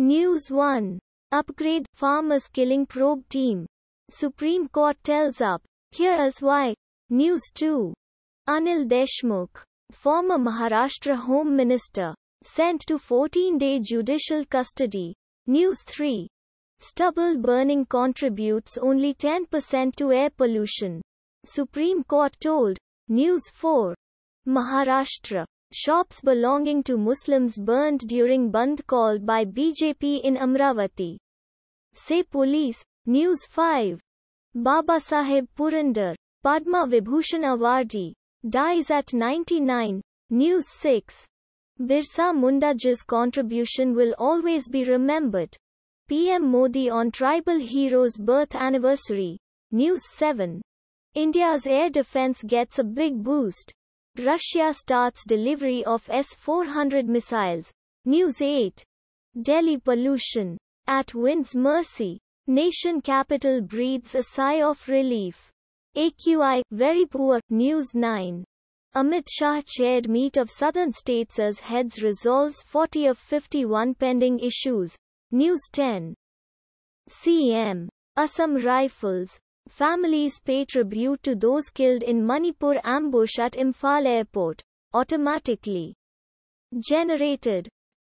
News 1. Upgrade farmers killing probe team. Supreme Court tells up. Here is why. News 2. Anil Deshmukh, former Maharashtra Home Minister, sent to 14 day judicial custody. News 3. Stubble burning contributes only 10% to air pollution. Supreme Court told. News 4. Maharashtra. Shops belonging to Muslims burned during Bandh call by BJP in Amravati. Say Police, News 5. Baba Sahib Purandar, Padma Vibhushan Awardi, dies at 99, News 6. Birsa Munda's contribution will always be remembered. PM Modi on tribal hero's birth anniversary. News 7. India's air defense gets a big boost. Russia starts delivery of S-400 missiles. News 8. Delhi pollution. At wind's mercy. Nation capital breathes a sigh of relief. AQI, very poor. News 9. Amit Shah chaired meet of southern states as heads resolves 40 of 51 pending issues. News 10. CM. Assam Rifles. Families pay tribute to those killed in Manipur ambush at Imphal airport. Automatically generated